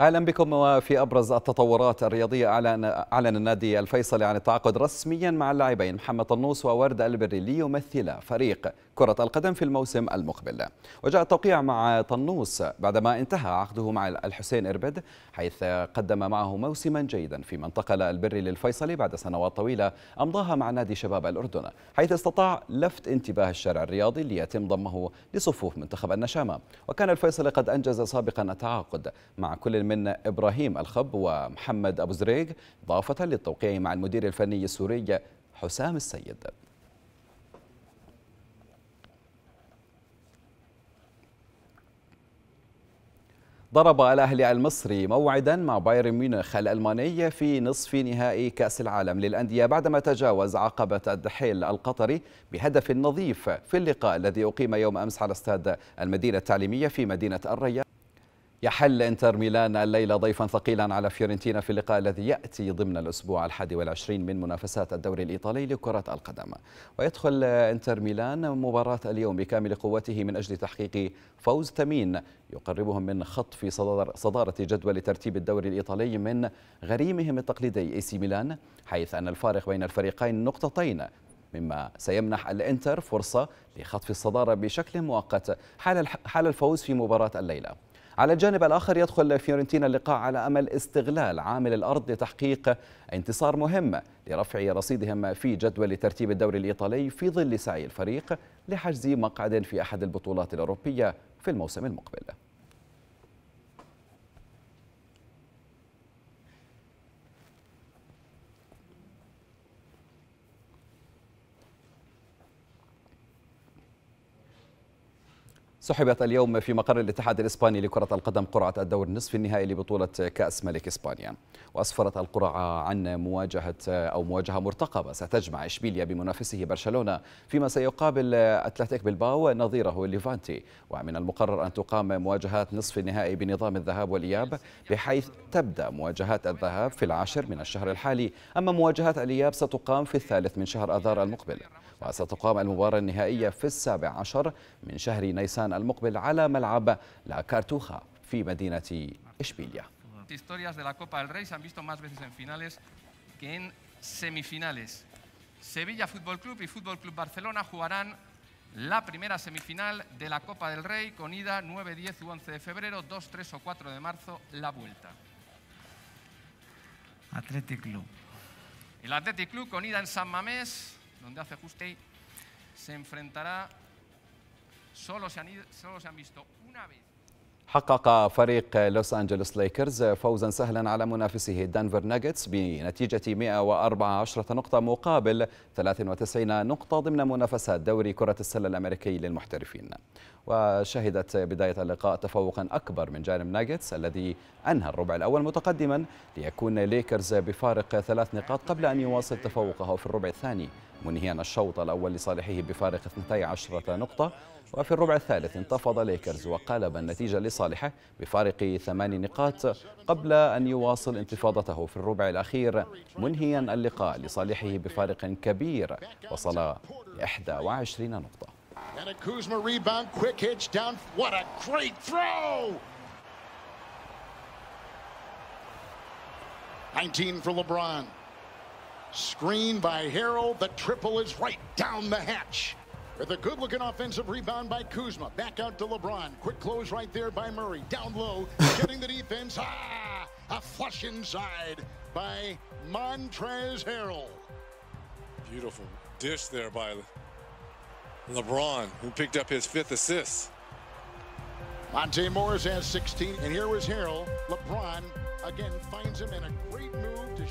اهلا بكم وفي ابرز التطورات الرياضيه اعلن اعلن النادي الفيصلي عن التعاقد رسميا مع اللاعبين محمد طنوس وورد البري ليمثلا فريق كره القدم في الموسم المقبل وجاء التوقيع مع طنوس بعدما انتهى عقده مع الحسين اربد حيث قدم معه موسما جيدا فيما انتقل البري للفيصلي بعد سنوات طويله امضاها مع نادي شباب الاردن حيث استطاع لفت انتباه الشارع الرياضي ليتم ضمه لصفوف منتخب النشامه وكان الفيصلي قد انجز سابقا التعاقد مع كل من إبراهيم الخب ومحمد أبو زريق إضافة للتوقيع مع المدير الفني السوري حسام السيد ضرب الأهلي المصري موعدا مع بايرن ميونخ الألماني في نصف نهائي كأس العالم للأندية بعدما تجاوز عقبة الدحيل القطري بهدف نظيف في اللقاء الذي أقيم يوم أمس على استاد المدينة التعليمية في مدينة الرياض يحل انتر ميلان الليلة ضيفا ثقيلا على فيورنتينا في اللقاء الذي يأتي ضمن الأسبوع الحادي والعشرين من منافسات الدوري الإيطالي لكرة القدم ويدخل انتر ميلان مباراة اليوم بكامل قوته من أجل تحقيق فوز ثمين يقربهم من خطف صدارة جدول ترتيب الدوري الإيطالي من غريمهم التقليدي اي سي ميلان حيث أن الفارق بين الفريقين نقطتين مما سيمنح الانتر فرصة لخطف الصدارة بشكل مؤقت حال الفوز في مباراة الليلة على الجانب الآخر يدخل فيورنتينا اللقاء على أمل استغلال عامل الأرض لتحقيق انتصار مهم لرفع رصيدهم في جدول ترتيب الدوري الإيطالي في ظل سعي الفريق لحجز مقعد في أحد البطولات الأوروبية في الموسم المقبل سحبت اليوم في مقر الاتحاد الإسباني لكرة القدم قرعة الدور النصف النهائي لبطولة كأس ملك إسبانيا وأسفرت القرعة عن مواجهة أو مواجهة مرتقبة ستجمع إشبيليا بمنافسه برشلونة فيما سيقابل أتلتيك بلباو نظيره ليفانتي ومن المقرر أن تقام مواجهات نصف النهائي بنظام الذهاب والإياب بحيث تبدأ مواجهات الذهاب في العاشر من الشهر الحالي أما مواجهات الإياب ستقام في الثالث من شهر آذار المقبل وستقام المباراة النهائية في السابع عشر من شهر نيسان المقبل على ملعب لا كارتوخا في مدينة إشبيليا historias de la Copa del Rey se han visto más veces en finales que en semifinales. Sevilla Fútbol Club y Fútbol Club Barcelona jugarán la primera semifinal de la Copa del Rey con ida 9, 10 u 11 de febrero, 2, 3 o 4 de marzo, la vuelta. Athletic Club. El Athletic Club con ida en San Mamés donde hace ajuste, se enfrentará. Solo se han, ido, solo se han visto una vez. حقق فريق لوس أنجلوس ليكرز فوزا سهلا على منافسه دانفر ناجتس بنتيجة 114 نقطة مقابل 93 نقطة ضمن منافسات دوري كرة السلة الأمريكي للمحترفين وشهدت بداية اللقاء تفوقا أكبر من جانب ناجتس الذي أنهى الربع الأول متقدما ليكون ليكرز بفارق ثلاث نقاط قبل أن يواصل تفوقه في الربع الثاني منهيا الشوط الأول لصالحه بفارق 12 نقطة وفي الربع الثالث انتفض ليكرز وقالب النتيجة لصالحه بفارق ثمان نقاط قبل أن يواصل انتفاضته في الربع الأخير منهيا اللقاء لصالحه بفارق كبير وصل 21 نقطة 19 for LeBron. Screen by Harold. The triple is right down the hatch. With a good-looking offensive rebound by Kuzma. Back out to LeBron. Quick close right there by Murray. Down low. Getting the defense. Ah! A flush inside by Montrez Harrell. Beautiful dish there by LeBron, who picked up his fifth assist. Monte Morris has 16, and here was Harrell. LeBron again finds him in a great move to